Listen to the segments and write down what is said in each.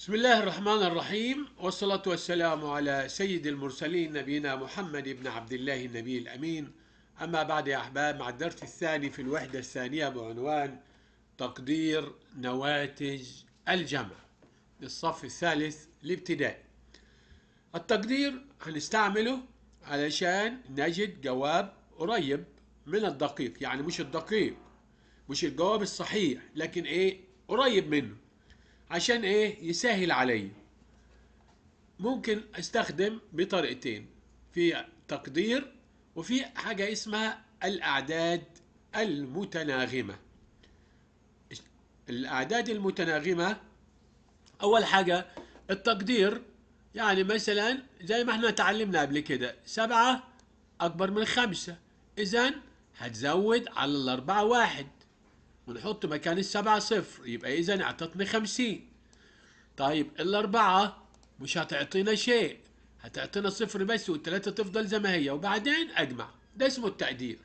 بسم الله الرحمن الرحيم والصلاة والسلام على سيد المرسلين نبينا محمد بن عبد الله النبي الأمين أما بعد يا أحباب مع الدرس الثاني في الوحدة الثانية بعنوان تقدير نواتج الجمع للصف الثالث الابتدائي التقدير هنستعمله علشان نجد جواب قريب من الدقيق يعني مش الدقيق مش الجواب الصحيح لكن ايه قريب منه عشان ايه يسهل عليا ممكن استخدم بطريقتين في تقدير وفي حاجة اسمها الأعداد المتناغمة الأعداد المتناغمة أول حاجة التقدير يعني مثلا زي ما احنا اتعلمنا قبل كده سبعة أكبر من خمسة إذا هتزود على الأربعة واحد ونحط مكان السبعة صفر يبقى إذا أعطتني خمسين طيب الأربعة مش هتعطينا شيء هتعطينا صفر بس والثلاثة تفضل زي ما هي وبعدين أجمع ده اسمه التقدير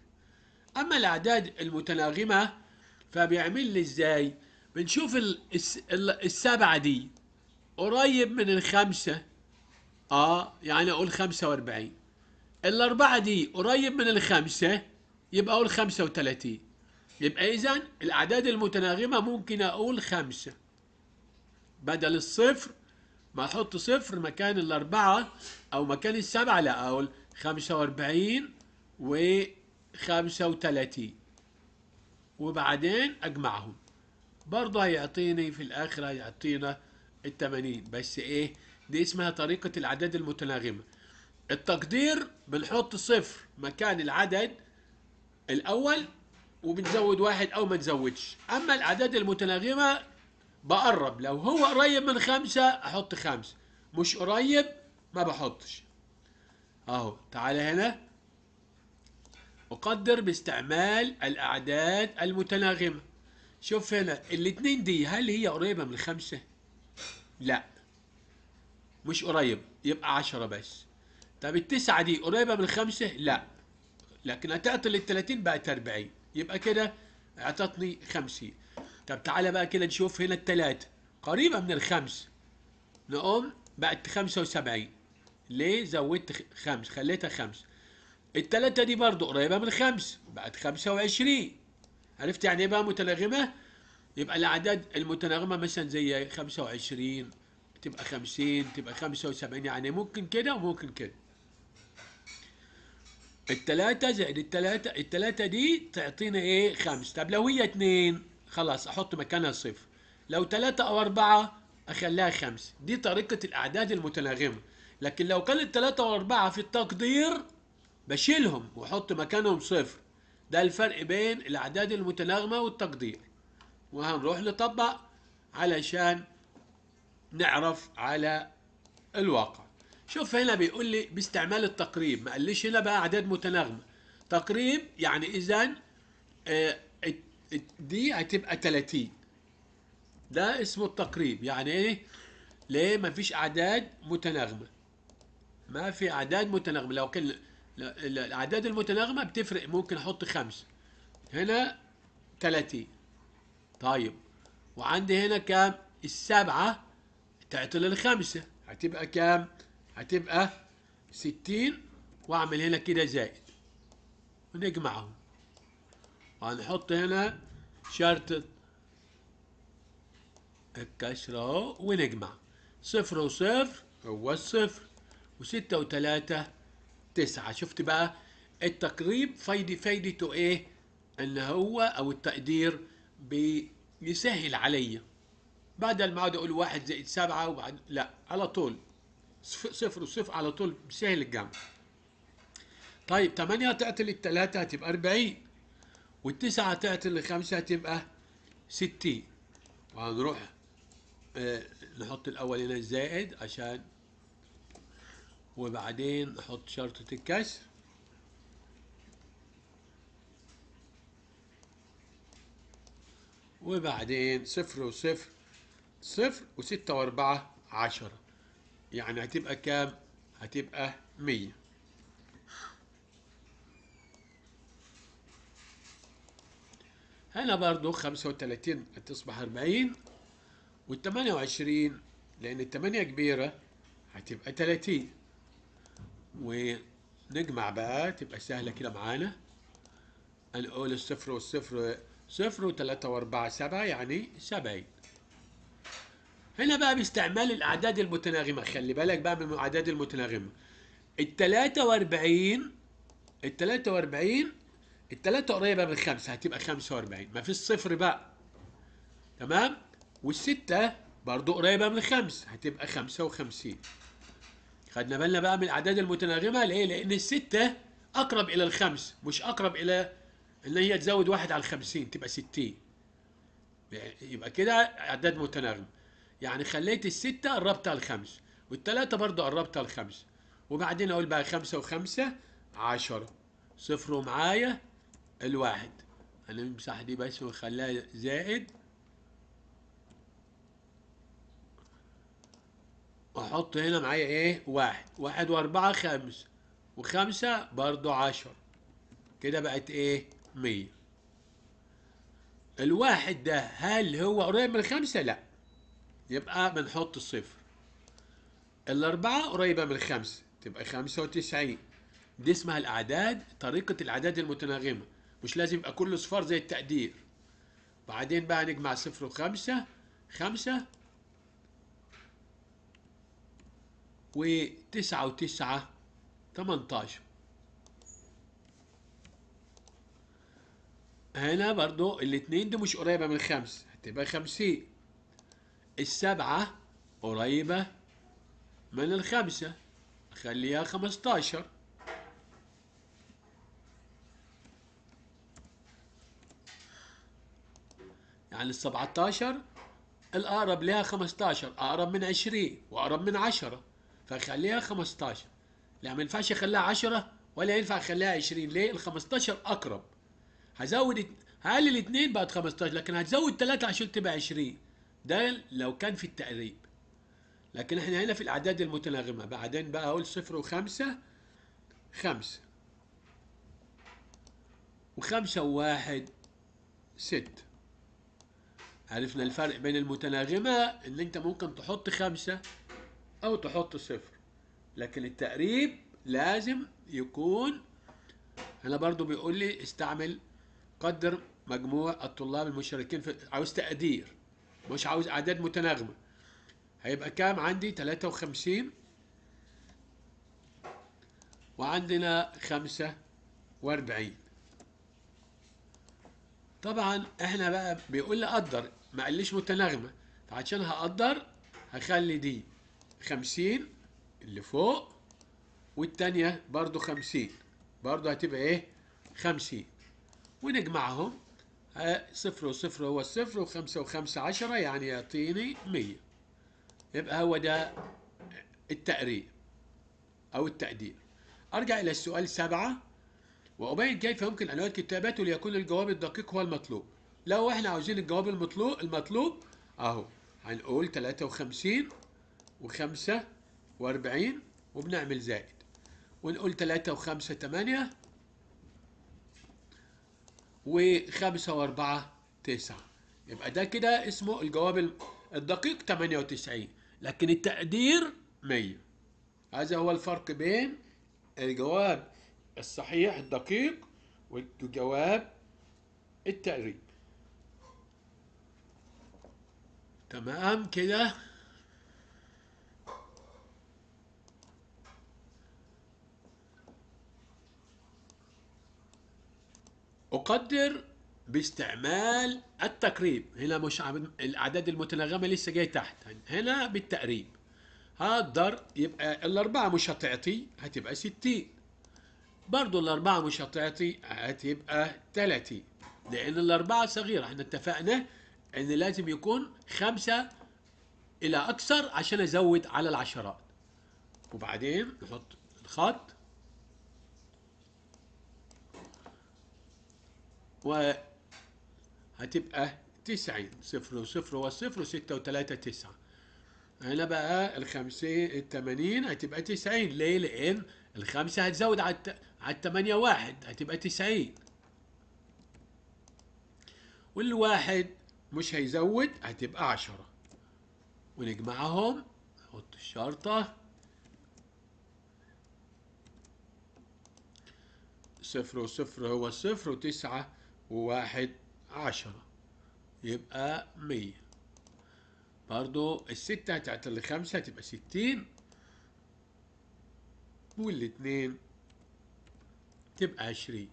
أما الأعداد المتناغمة فبيعمل لي إزاي؟ بنشوف السبعة دي قريب من الخمسة اه يعني اقول خمسة واربعين الاربعة دي قريب من الخمسة يبقى اقول خمسة وتلاتين يبقى إذا الأعداد المتناغمة ممكن أقول خمسة بدل الصفر ما أحط صفر مكان الأربعة أو مكان السبعة لا أقول خمسة وأربعين وخمسة وتلاتين وبعدين أجمعهم برضه هيعطيني في الآخر هيعطينا التمانين بس إيه دي اسمها طريقة الأعداد المتناغمة التقدير بنحط صفر مكان العدد الأول وبنزود واحد أو ما نزودش أما الأعداد المتناغمة بقرب لو هو قريب من خمسة أحط خمسة مش قريب ما بحطش أهو تعالى هنا أقدر باستعمال الأعداد المتناغمة شوف هنا الاثنين دي هل هي قريبة من خمسة؟ لا مش قريب يبقى عشرة بس طب التسعة دي قريبة من خمسة؟ لا لكن هتعطي 30 بقت 40 يبقى كده اعطتني خمسة طب تعالى بقى كده نشوف هنا التلاتة قريبة من الخمس نقوم بقت وسبعين ليه زودت خمس خليتها خمس التلاتة دي برضو قريبة من خمس بقت وعشرين عرفت يعني ايه بقى متناغمة؟ يبقى الأعداد المتناغمة مثلا زي خمسة وعشرين تبقى خمسين تبقى خمسة وسبعين يعني ممكن كده وممكن كده التلاتة زائد التلاتة التلاتة دي تعطينا ايه خمس طب لو هي اتنين خلاص احط مكانها صفر لو تلاتة او اربعة اخليها خمس دي طريقة الاعداد المتناغمة لكن لو كانت تلاتة واربعة في التقدير بشيلهم واحط مكانهم صفر ده الفرق بين الاعداد المتناغمة والتقدير وهنروح نطبق علشان نعرف على الواقع شوف هنا بيقول لي باستعمال التقريب ما قاليش هنا بقى اعداد متناغمه تقريب يعني اذا دي آه، هتبقى 30 ده اسمه التقريب يعني ايه ليه ما فيش اعداد متناغمه ما في اعداد متناغمه لو كان الاعداد المتناغمه بتفرق ممكن احط خمسه هنا 30 طيب وعندي هنا كام السبعه تعطل الخمسه هتبقى كام هتبقى ستين واعمل هنا كده زائد ونجمعهم وهنحط هنا شرطة الكسر اهو ونجمع صفر وصفر هو الصفر وستة وتلاتة تسعة شفت بقى التقريب فايدة فايدته ايه ان هو او التقدير بيسهل عليا بدل ما اقعد اقول واحد زائد سبعة وبعد لا على طول صفر وصفر على طول سهل الجمع طيب 8 ال 3 هتبقى 40 وال والتسعة تعطي 5 هتبقى 60 وهنروح آه، نحط الأول هنا الزائد عشان وبعدين نحط شرطة الكسر وبعدين صفر وصفر صفر وستة وأربعة عشرة يعني هتبقى كام هتبقى 100 هنا برضو 35 هتصبح 40 وال 28 لأن التمانية 8 كبيرة هتبقى 30 ونجمع بقى تبقى سهلة كده معانا هنقول الصفر والصفر صفر وتلاتة وأربعة سبعة يعني سبعين هنا بقى باستعمال الأعداد المتناغمة خلي بالك بقى من الأعداد المتناغمة ال 43 ال 43 ال 3 قريبة من 5 هتبقى 45 مفيش صفر بقى تمام والستة برضو قريبة من 5 هتبقى 55 خدنا بالنا بقى من الأعداد المتناغمة ليه؟ لأن الستة أقرب إلى الخمس مش أقرب إلى إن هي تزود واحد على 50 تبقى 60 يبقى كده أعداد متناغمة يعني خليت الستة قربت على الخمس والتلاتة برضو قربت على الخمس وبعدين أقول بقى خمسة وخمسة عشرة صفر معايا الواحد هنمسح دي بس ونخليها زائد واحط هنا معايا ايه واحد واحد واربعة خمس وخمسة برضو عشر كده بقت ايه مية الواحد ده هل هو قريب من الخمسة لا يبقى بنحط صفر الأربعة قريبة من خمسة تبقى خمسة وتسعين دي اسمها الأعداد طريقة الأعداد المتناغمة مش لازم يبقى كله صفار زي التقدير بعدين بقى نجمع صفر وخمسة خمسة وتسعة وتسعة تمنتاشر هنا برضو الاتنين دي مش قريبة من خمسة هتبقى خمسين السبعة قريبة من الخمسة أخليها خمستاشر يعني السبعتاشر الأقرب لها خمستاشر أقرب من عشرين وأقرب من عشرة فخليها خمستاشر لا ما ينفعش أخليها عشرة ولا ينفع أخليها عشرين ليه؟ الخمستاشر أقرب هزود هقلل اتنين بقت خمستاشر لكن هتزود تلاتة عشان تبقى عشرين ده لو كان في التقريب لكن احنا هنا في الاعداد المتناغمه بعدين بقى اقول صفر وخمسه خمسه وخمسه وواحد ست عرفنا الفرق بين المتناغمه ان انت ممكن تحط خمسه او تحط صفر لكن التقريب لازم يكون هنا برضو بيقول لي استعمل قدر مجموع الطلاب المشاركين في عاوز تقدير مش عاوز اعداد متناغمه هيبقى كام عندي 53 وعندنا 45 طبعا احنا بقى بيقول لي قدر ما قاليش متناغمه فعشان هقدر هخلي دي 50 اللي فوق والثانيه برضو 50 برضو هتبقى ايه 50 ونجمعهم صفر وصفر هو الصفر وخمسة وخمسة عشرة يعني يعطيني مية يبقى هو ده التقريب أو التقدير أرجع إلى السؤال سبعة وأبين كيف يمكن أن أؤدي كتاباته ليكون الجواب الدقيق هو المطلوب لو إحنا عاوزين الجواب المطلوب المطلوب أهو هنقول تلاتة وخمسين وخمسة واربعين وبنعمل زائد ونقول تلاتة وخمسة تمانية و5 و4 9 يبقى ده كده اسمه الجواب الدقيق 98 لكن التقدير 100 هذا هو الفرق بين الجواب الصحيح الدقيق والجواب التقريب تمام كده أقدر باستعمال التقريب هنا مش الأعداد المتناغمة لسه جاي تحت هنا بالتقريب هقدر يبقى الأربعة مش هتعطي هتبقى ستين برضو الأربعة مش هتعطي هتبقى تلاتين لأن الأربعة صغيرة احنا اتفقنا إن لازم يكون خمسة إلى أكثر عشان أزود على العشرات وبعدين نحط الخط وهتبقى تسعين صفر وصفر والصفر ستة وتلاتة تسعة هنا بقى الخمسين التمانين هتبقى تسعين ليه؟ لأن الخمسة هتزود على على التمانية واحد هتبقى تسعين والواحد مش هيزود هتبقى عشرة ونجمعهم نحط الشرطة صفر وصفر هو صفر وتسعة وواحد عشرة يبقى مية برضو الستة هتعتل خمسة تبقى ستين والاتنين تبقى عشرين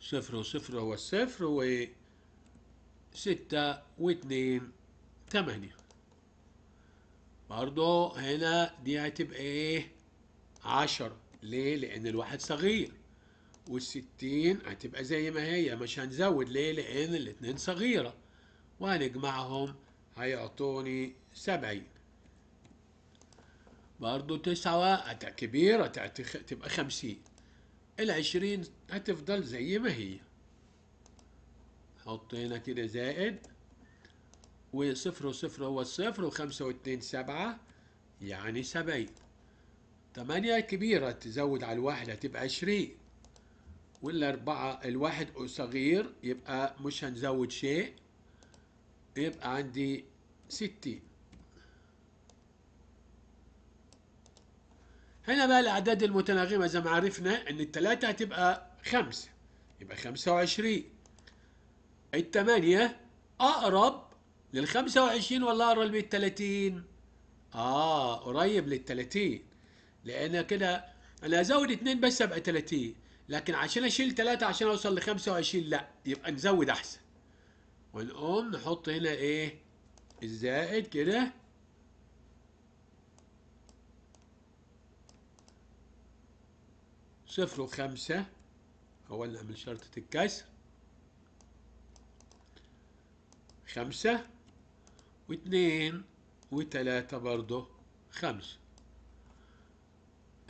صفر وصفر هو الصفر وستة واتنين ثمانية برضو هنا دي هتبقى ايه عشر ليه؟ لأن الواحد صغير والستين هتبقى زي ما هي مش هنزود ليه؟ لأن الاتنين صغيرة وهنجمعهم هيعطوني سبعين برضو تسعة كبيرة تبقى خمسين العشرين هتفضل زي ما هي حط هنا كده زائد وصفر وصفر هو الصفر وخمسة واتنين سبعة يعني سبعين تمانية كبيرة تزود على الواحد هتبقى عشرين والأربعة الواحد صغير يبقى مش هنزود شيء يبقى عندي ستين هنا بقى الأعداد المتناغمة زي ما عرفنا إن التلاتة هتبقى خمسة يبقى خمسة وعشرين التمانية أقرب للخمسة وعشرين ولا أقرب للتلاتين؟ آه قريب للتلاتين لان كده انا ازود اتنين بس ابقى 30 لكن عشان اشيل ثلاثة عشان اوصل ل 25 لا يبقى نزود احسن ونقوم نحط هنا ايه الزائد كده صفر وخمسة هو اللي من شرطة الكسر خمسة واثنين وثلاثة برضه خمسة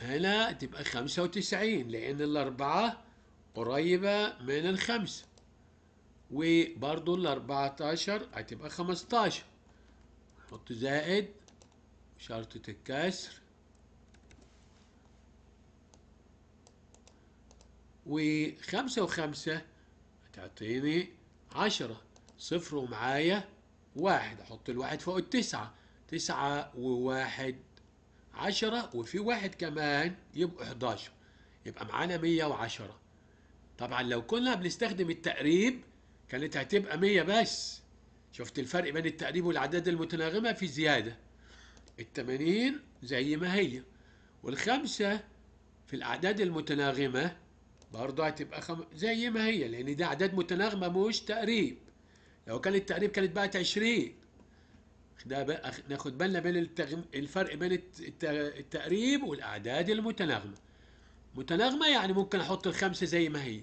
هنا تبقى خمسة وتسعين لأن الأربعة قريبة من الخمسة وبرضو الأربعة عشر هتبقى خمستاشر حط زائد شرطة الكسر وخمسة وخمسة هتعطيني عشرة صفر ومعايا واحد أحط الواحد فوق التسعة تسعة وواحد عشرة وفي واحد كمان يبقوا 11 يبقى معانا 110 طبعا لو كنا بنستخدم التقريب كانت هتبقى 100 بس شفت الفرق بين التقريب والعداد المتناغمة في زيادة التمانين زي ما هي والخمسة في الأعداد المتناغمة برضه هتبقى خم... زي ما هي لأن دي أعداد متناغمة مش تقريب لو كان التقريب كانت بقت 20 ناخد بالنا بين الفرق بين التقريب والاعداد المتناغمه متناغمه يعني ممكن احط الخمسه زي ما هي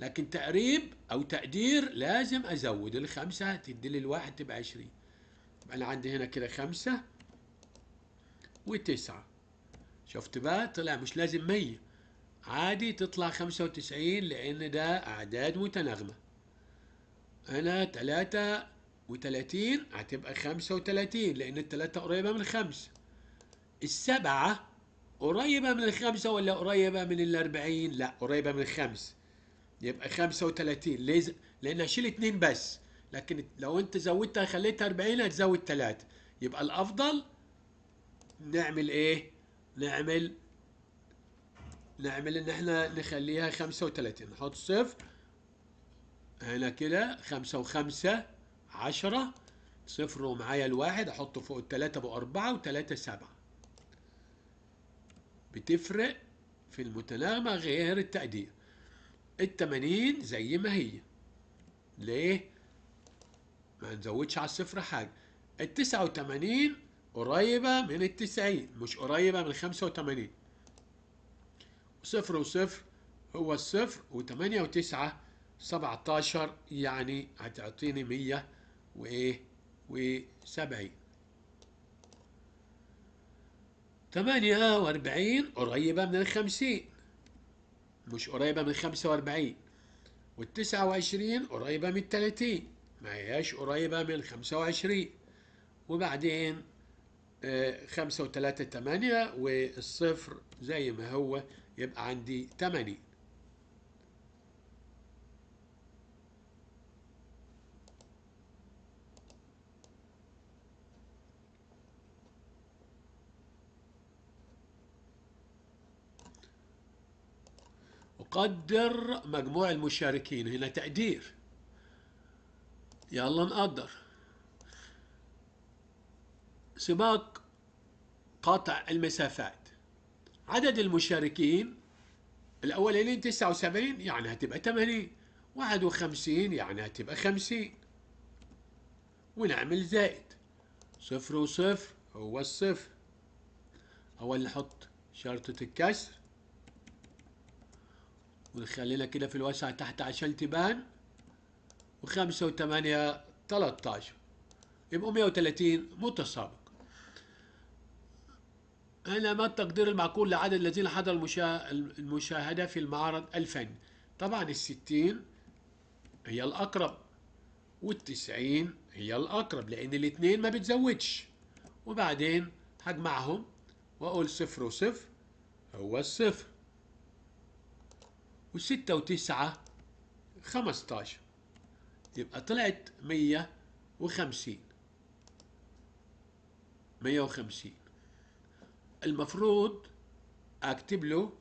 لكن تقريب او تقدير لازم ازود الخمسه هتدي لي الواحد تبقى 20 يبقى انا عندي هنا كده خمسه وتسعه شفت بقى طلع مش لازم 100 عادي تطلع 95 لان ده اعداد متناغمه هنا 3 وتلاتين هتبقى خمسة وتلاتين لأن التلاتة قريبة من خمسة السبعة قريبة من الخمسة ولا قريبة من الأربعين؟ لا قريبة من الخمسة يبقى خمسة وتلاتين ليه؟ لأن هشيل اتنين بس لكن لو أنت زودتها خليتها أربعين هتزود تلاتة يبقى الأفضل نعمل إيه؟ نعمل نعمل إن إحنا نخليها خمسة وتلاتين نحط صفر هنا كده خمسة وخمسة عشرة صفر ومعايا الواحد احطه فوق التلاتة بأربعة وتلاتة سبعة بتفرق في المتناغمة غير التقدير التمانين زي ما هي ليه؟ ما نزودش على الصفر حاجة التسعة وتمانين قريبة من التسعين مش قريبة من خمسة وتمانين صفر وصفر هو الصفر وتمانية وتسعة سبعتاشر يعني هتعطيني مية وإيه وسبعين ثمانية وأربعين قريبة من الخمسين مش قريبة من خمسة وأربعين والتسعة وعشرين قريبة من التلاتين مهياش قريبة من خمسة وعشرين وبعدين آه، خمسة وتلاتة تمانية والصفر زي ما هو يبقى عندي تمانين قدر مجموع المشاركين هنا تقدير يلا نقدر سباق قطع المسافات عدد المشاركين الأولين 79 يعني هتبقى 80 51 يعني هتبقى 50 ونعمل زائد صفر وصفر هو الصفر أول نحط شرطة الكسر ونخليها كده في الواسعة تحت عشان تبان وخمسة وثمانية تلتاشر يبقوا مية وتلاتين متسابق هنا ما التقدير المعقول لعدد الذين حضر المشاهدة في المعرض الفني طبعا الستين هي الأقرب والتسعين هي الأقرب لأن الاتنين ما بتزودش وبعدين هجمعهم وأقول صفر وصفر هو الصفر وستة وتسعة خمستاشر يبقى طلعت مية وخمسين مية وخمسين المفروض اكتب له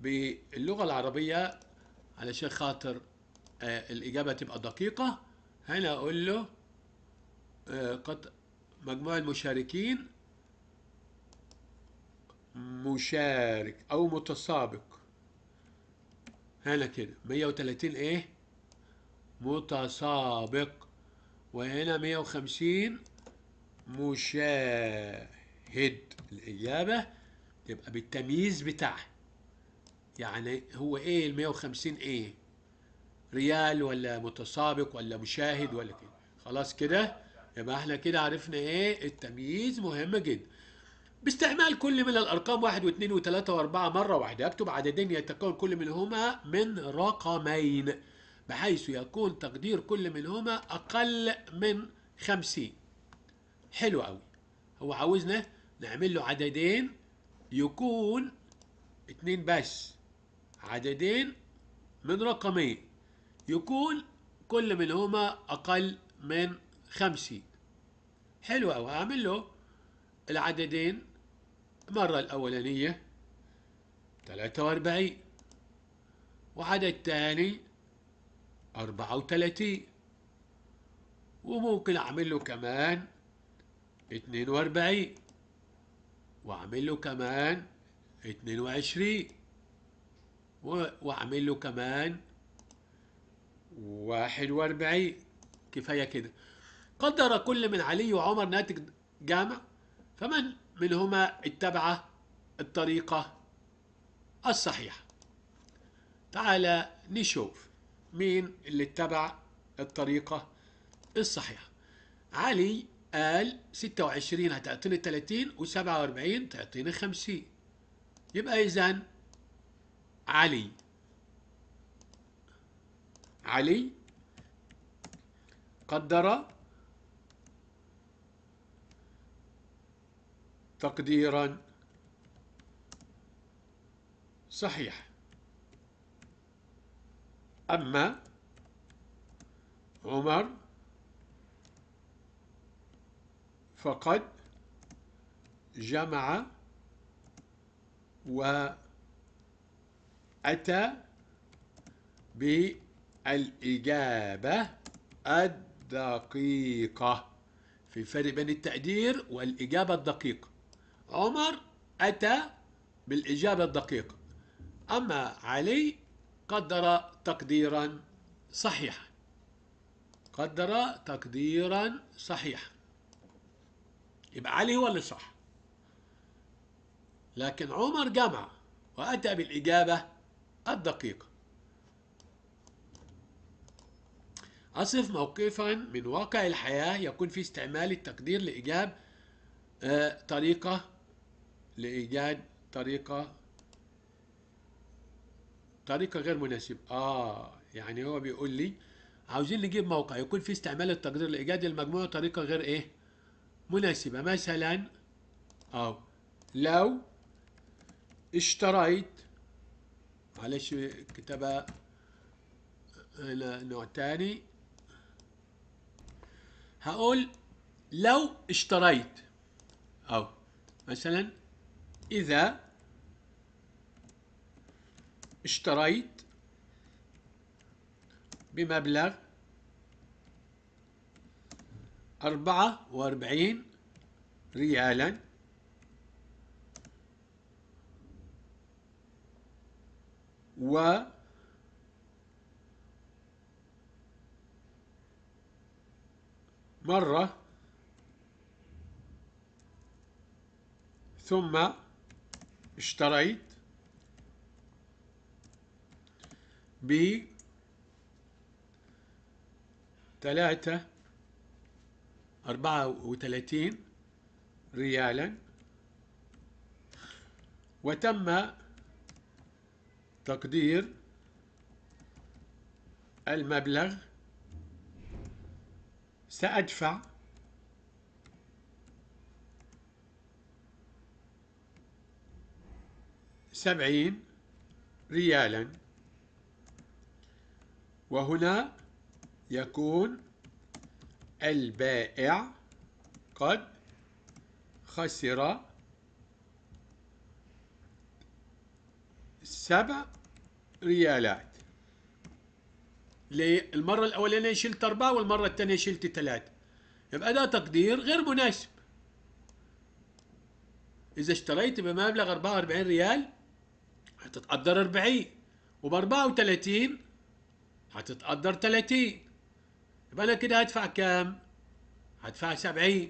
باللغة العربية علشان خاطر آه الإجابة تبقى دقيقة هنا أقول له آه قط... مجموع المشاركين مشارك أو متسابق هنا كده 130 ايه متسابق وهنا 150 مشاهد الإجابة تبقى بالتمييز بتاعها يعني هو ايه ال 150 ايه ريال ولا متسابق ولا مشاهد ولا كده خلاص كده يبقى احنا كده عرفنا ايه التمييز مهم جدا باستعمال كل من الأرقام واحد واثنين وثلاثة وأربعة مرة واحدة أكتب عددين يتكون كل منهما من رقمين بحيث يكون تقدير كل منهما أقل من خمسين حلو أوي هو عاوزنا نعمل له عددين يكون اتنين بس عددين من رقمين يكون كل منهما أقل من خمسين حلو أوي هعمل له العددين مرة الأولانية تلاتة وأربعين وعدد تاني أربعة وتلاتين وممكن أعمل له كمان اتنين وأربعين وأعمل له كمان اتنين وعشرين وأعمل له كمان واحد وأربعين كفاية كده قدر كل من علي وعمر ناتج جامع فمن منهما اتبع الطريقة الصحيحة تعال نشوف مين اللي اتبع الطريقة الصحيحة علي قال 26 هتعطيني 30 و47 تعطيني 50 يبقى إذا علي علي قدر تقديرا صحيح أما عمر فقد جمع وأتى بالإجابة الدقيقة في فرق بين التقدير والإجابة الدقيقة عمر أتى بالإجابة الدقيقة أما علي قدر تقديرا صحيحا قدر تقديرا صحيحا يبقى علي هو اللي صح لكن عمر جمع وأتى بالإجابة الدقيقة أصف موقفا من واقع الحياة يكون في استعمال التقدير لإجاب آه، طريقة لإيجاد طريقة طريقة غير مناسبة آه يعني هو بيقول لي عاوزين نجيب موقع يكون فيه استعمال التقدير لإيجاد المجموعة طريقة غير إيه مناسبة مثلا أو آه، لو اشتريت معلش كتابة نوع تاني هقول لو اشتريت أو مثلا إذا اشتريت بمبلغ أربعة وأربعين ريالا و مرة ثم اشتريت ب ثلاثة أربعة وثلاثين ريالا وتم تقدير المبلغ سأدفع سبعين ريالا وهنا يكون البائع قد خسر سبع ريالات ليه؟ المرة الأولانية شلت أربعة والمرة الثانية شلت ثلاثة يبقى ده تقدير غير مناسب إذا اشتريت بمبلغ 44 ريال هتتقدر 40 وب 34 هتتقدر 30 يبقى انا كده هدفع كام؟ هدفع 70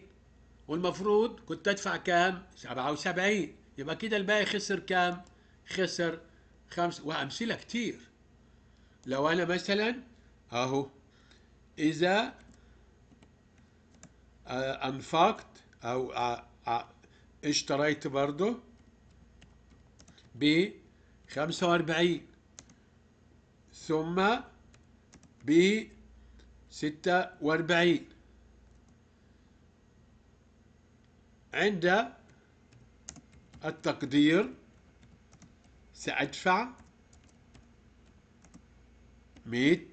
والمفروض كنت ادفع كام؟ 77 يبقى كده الباقي خسر كام؟ خسر خمس وامثله كتير لو انا مثلا اهو اذا آه، انفقت او آه، آه، اشتريت برضه ب خمسة وأربعين ثم بستة وأربعين عند التقدير سأدفع ميت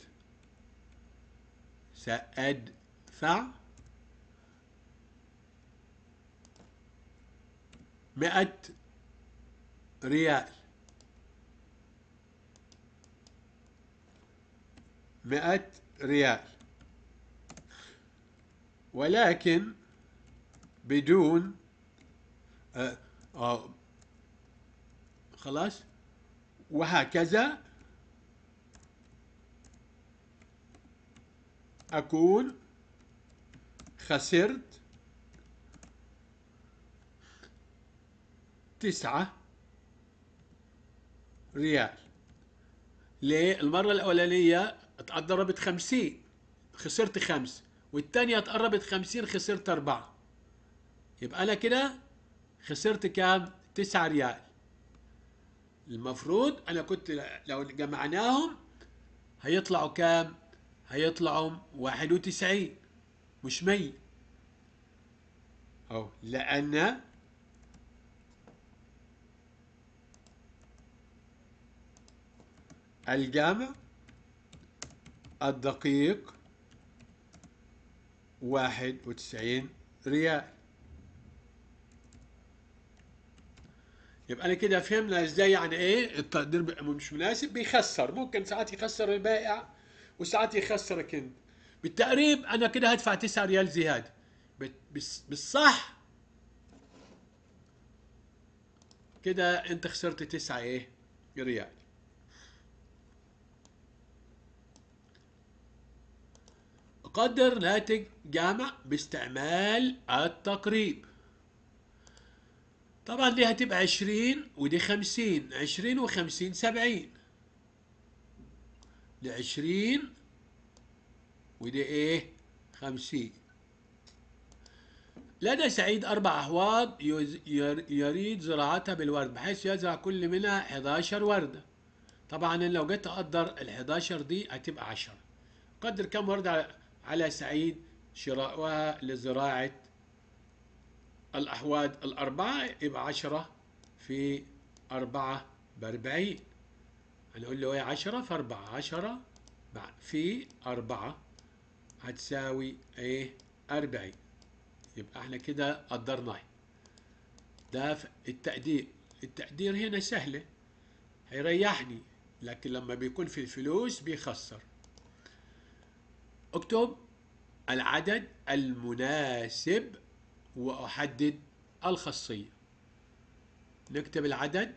سأدفع مئة ريال مئة ريال ولكن بدون آه،, آه خلاص وهكذا أكون خسرت تسعة ريال للمرة الأولانية اتقربت 50 خسرت خمس والتانية اتقربت 50 خسرت أربعة يبقى أنا كده خسرت كام؟ 9 ريال المفروض أنا كنت لو جمعناهم هيطلعوا كام؟ هيطلعوا 91 مش 100 أهو لأن الجامع الدقيق واحد وتسعين ريال يبقى انا كده فهمنا ازاي يعني ايه التقدير مش مناسب بيخسر ممكن ساعات يخسر البائع وساعات يخسرك انت بالتقريب انا كده هدفع 9 ريال زياده بالصح كده انت خسرت 9 ايه ريال قدر ناتج جامع باستعمال التقريب طبعا دي هتبقى عشرين ودي خمسين عشرين وخمسين سبعين دي عشرين ودي ايه خمسين لدى سعيد أربع أحواض يريد زراعتها بالورد بحيث يزرع كل منها 11 وردة طبعا لو جيت أقدر ال 11 دي هتبقى 10 قدر كم وردة على سعيد شراؤها لزراعة الأحواد الأربعة يبقى عشرة في أربعة بأربعين هنقول له إيه عشرة في أربعة عشرة في أربعة هتساوي إيه أربعين يبقى إحنا كده قدرناه ده التقدير التقدير هنا سهلة هيريحني لكن لما بيكون في الفلوس بيخسر اكتب العدد المناسب وأحدد الخاصية نكتب العدد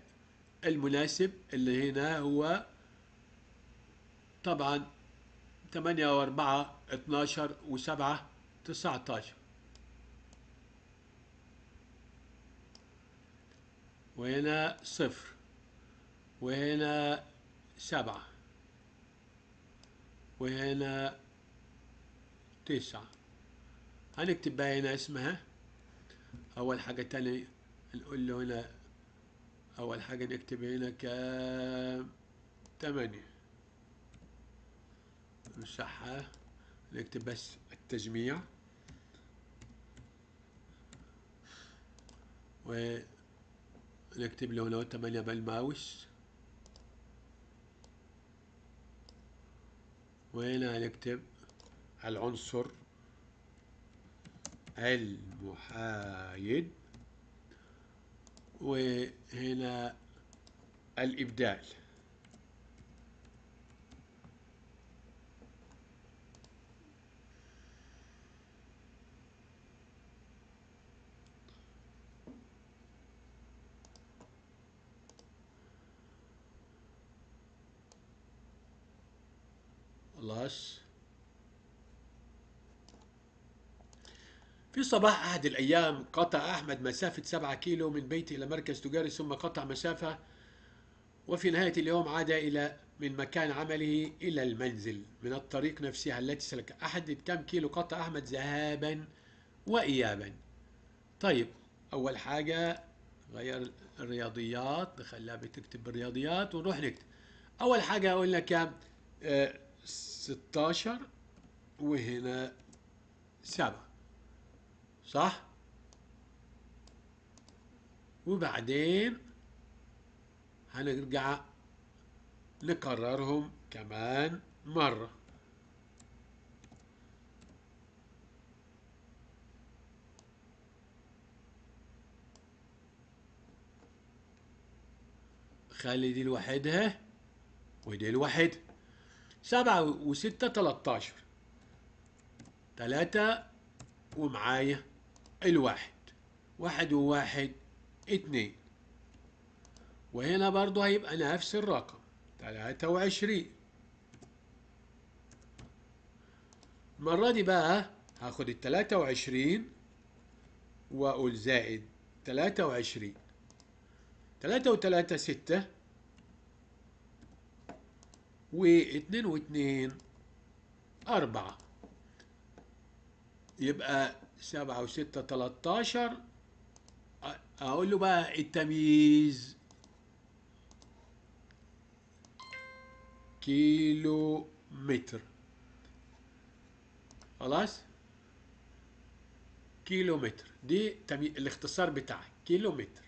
المناسب اللي هنا هو طبعا 8 و4 12 و7 19 وهنا صفر وهنا سبعة وهنا تسعة هنكتب بقى هنا اسمها أول حاجة تاني نقول له هنا أول حاجة نكتب هنا ك تمانية نمسحها نكتب بس التجميع ونكتب له هنا تمانية بالماوس وهنا هنكتب العنصر المحايد وهنا الإبدال خلاص في صباح أحد الأيام قطع أحمد مسافة سبعة كيلو من بيته إلى مركز تجاري ثم قطع مسافة وفي نهاية اليوم عاد إلى من مكان عمله إلى المنزل من الطريق نفسها التي سلكها أحدد كم كيلو قطع أحمد ذهابا وإيابا طيب أول حاجة غير الرياضيات نخليها بتكتب بالرياضيات ونروح نكتب أول حاجة أقول لك آه 16 وهنا سبعة صح وبعدين هنرجع نكررهم كمان مرة خلي دي لوحدها ودي لوحدها سبعة وستة تلاتاشر تلاتة ومعايا الواحد واحد وواحد اتنين وهنا برضو هيبقى نفس الرقم تلاتة وعشرين المرة دي بقى هاخد التلاتة وعشرين وأقول زائد تلاتة وعشرين تلاتة وتلاتة ستة واتنين واتنين أربعة يبقى سبعة وستة تلاتاشر أقول له بقى التمييز كيلو متر خلاص كيلو متر دي تمي... الاختصار بتاعي كيلو متر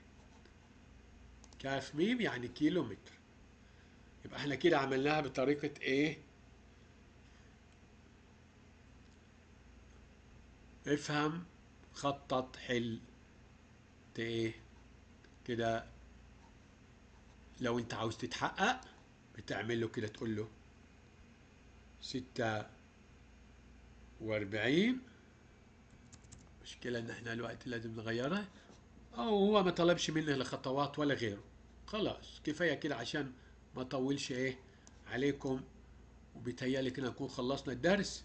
كاف ميم يعني كيلو متر يبقى احنا كده عملناها بطريقة ايه افهم خطط حل ايه كده لو انت عاوز تتحقق بتعمل له كده تقول له ستة واربعين مشكلة ان احنا الوقت لازم نغيرها او هو ما طلبش منه لا خطوات ولا غيره خلاص كفاية كده عشان ما طولش ايه عليكم وبيتهيألي كده نكون خلصنا الدرس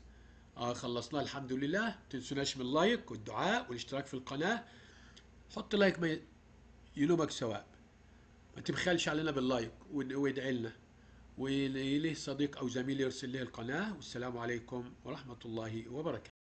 آه خلصناه الحمد لله تنسوناش من اللايك والدعاء والاشتراك في القناة حط لايك ما يلومك سواء ما تبخلش علينا باللايك وادعي لنا وليه صديق أو زميل يرسل له القناة والسلام عليكم ورحمة الله وبركاته